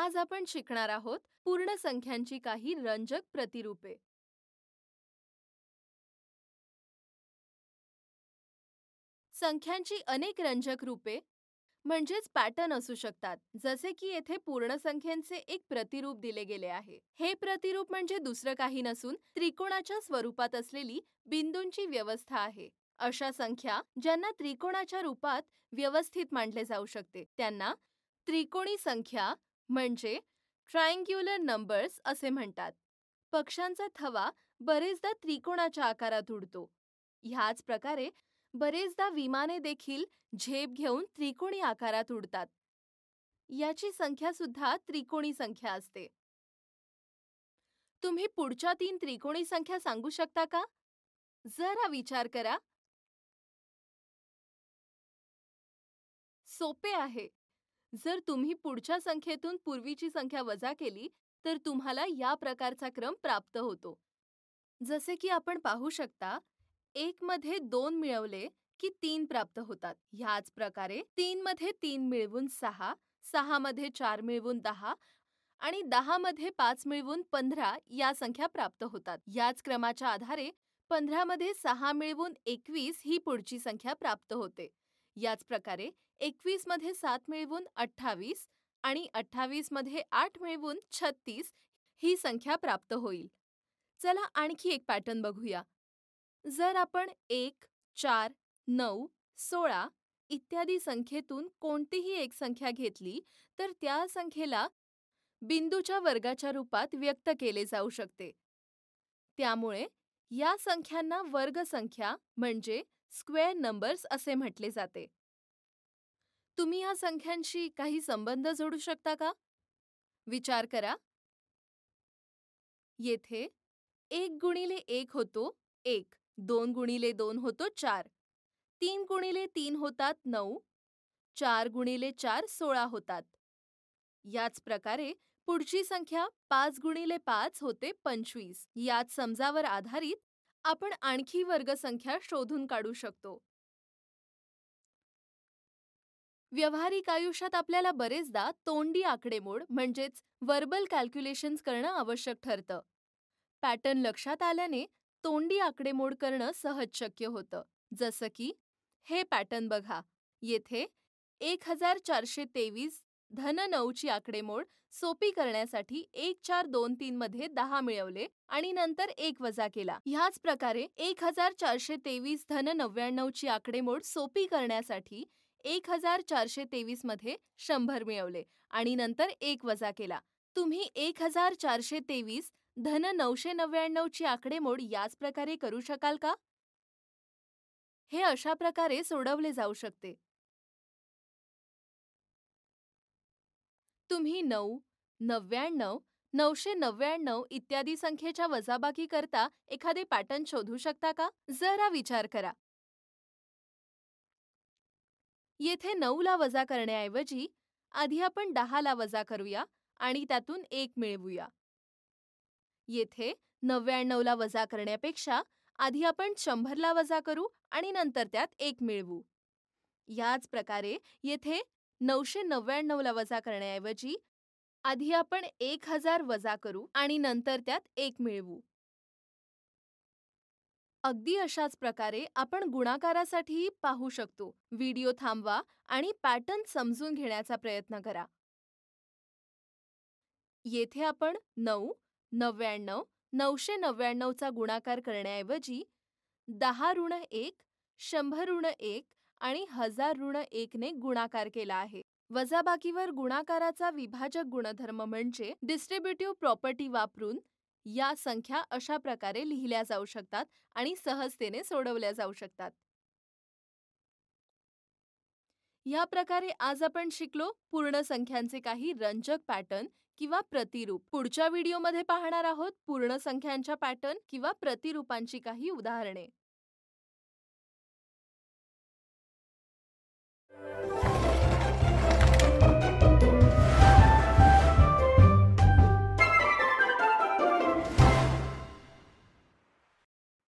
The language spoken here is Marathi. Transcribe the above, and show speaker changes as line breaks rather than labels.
आज आपण शिकणार आहोत पूर्ण संख्यांची काही रंजक प्रतिरूपे संख्यांची अनेक रंजक रूपे म्हणजेच पॅटर्न असू शकतात जसे की येथे पूर्ण संख्येचे एक प्रतिरूप दिले गेले आहे हे प्रतिरूप म्हणजे दुसरं काही नसून त्रिकोणाच्या स्वरूपात असलेली बिंदूंची व्यवस्था आहे अशा संख्या ज्यांना त्रिकोणाच्या रूपात व्यवस्थित मांडले जाऊ शकते त्यांना त्रिकोणी संख्या म्हणजे ट्रायंग्युलर नंबर्स असे म्हणतात पक्ष्यांचा थवा बरेचदा त्रिकोणाच्या आकारात उडतो ह्याच प्रकारे बरेचदा विमाने देखील झेप घेऊन त्रिकोणी आकारात उडतात याची संख्या सुद्धा त्रिकोणी संख्या असते तुम्ही पुढच्या तीन त्रिकोणी संख्या सांगू शकता का जरा विचार करा सोपे आहे जर तुम्ही पुढच्या संख्येतून पूर्वीची संख्या वजा केली तर तुम्हाला या प्रकारचा क्रम प्राप्त होतो जसे की आपण पाहू शकता एक मध्ये दोन मिळवले की तीन प्राप्त होतात ह्याच प्रकारे तीन मध्ये तीन मिळवून सहा सहा मध्ये चार मिळवून दहा आणि दहा मध्ये पाच मिळवून पंधरा या संख्या प्राप्त होतात याच क्रमाच्या आधारे पंधरामध्ये सहा मिळवून एकवीस ही पुढची संख्या प्राप्त होते याच प्रकारे एकवीस मध्ये सात मिळवून अठ्ठावीस आणि अठ्ठावीस मध्ये आठ मिळवून छत्तीस ही संख्या प्राप्त होईल चला आणखी एक पॅटर्न बघूया जर आपण एक चार नऊ सोळा इत्यादी संख्येतून कोणतीही एक संख्या घेतली तर त्या संख्येला बिंदूच्या वर्गाच्या रूपात व्यक्त केले जाऊ शकते त्यामुळे या संख्यांना वर्गसंख्या म्हणजे स्क्वेअर नंबर्स असे म्हटले जाते तुम्ही या संख्यांशी काही संबंध जोडू शकता का विचार करा येथे एक गुणिले एक होतो एक दोन गुणिले दोन होतो चार तीन गुणिले तीन होतात नऊ चार गुणिले चार सोळा होतात याच प्रकारे पुढची संख्या पाच गुणिले पाच होते पंचवीस याच समजावर आधारित आपण आणखी वर्गसंख्या शोधून काढू शकतो व्यावहारिक आयुष्यात आपल्याला बरेचदा तोंडी आकडेमोड म्हणजेच वर्बल कॅल्क्युलेशन्स करणं आवश्यक ठरतं पॅटर्न लक्षात आल्याने तोंडी आकडेमोड करणं सहज शक्य होतं जसं की हे पॅटर्न बघा येथे एक हजार चारशे तेवीस धन नऊची आकडेमोड सोपी करण्यासाठी एक चार दोन तीन मध्ये दहा मिळवले आणि नंतर एक वजा केला ह्याच प्रकारे एक हजार चारशे तेवीस धन नव्याण्णवची आकडेमोड सोपी करण्यासाठी एक हजार चारशे तेवीस मध्ये शंभर मिळवले आणि नंतर एक वजा केला तुम्ही एक हजार चारशे तेवीस धन नऊशे ची आकडेमोड याच प्रकारे करू शकाल का हे अशा प्रकारे सोडवले जाऊ शकते तुम्ही नऊ नव्याण्णव नऊशे नव्याण्णव इत्यादी संख्येच्या वजाबाकी करता एखादे पॅटर्न शोधू शकता का जरा विचार करा येथे नऊला वजा करण्याऐवजी आधी आपण ला वजा करूया आणि त्यातून एक मिळवूया येथे नव्याण्णवला वजा करण्यापेक्षा आधी आपण शंभरला वजा करू आणि नंतर त्यात एक मिळवू याच प्रकारे येथे नऊशे नव्याण्णवला वजा करण्याऐवजी आधी आपण एक हजार वजा करू आणि नंतर त्यात एक मिळवू अगदी अशाच प्रकारे आपण गुणाकारासाठी पाहू शकतो व्हिडिओ थांबवा आणि पॅटर्न समजून घेण्याचा प्रयत्न करा येथे आपण नऊ नव्याण्णव नऊशे नव्याण्णवचा गुणाकार करण्याऐवजी दहा ऋण एक शंभर ऋण एक आणि हजार ऋण एकने गुणाकार केला आहे वजाबाकीवर गुणाकाराचा विभाजक गुणधर्म म्हणजे डिस्ट्रीब्युटिव्ह प्रॉपर्टी वापरून या संख्या अशा प्रकारे लिहिल्या जाऊ शकतात आणि सहजतेने सोडवल्या जाऊ शकतात या प्रकारे आज आपण शिकलो पूर्ण संख्यांचे काही रंजक पॅटर्न किंवा प्रतिरूप पुढच्या व्हिडिओमध्ये पाहणार आहोत पूर्ण संख्यांच्या पॅटर्न किंवा प्रतिरूपांची काही उदाहरणे you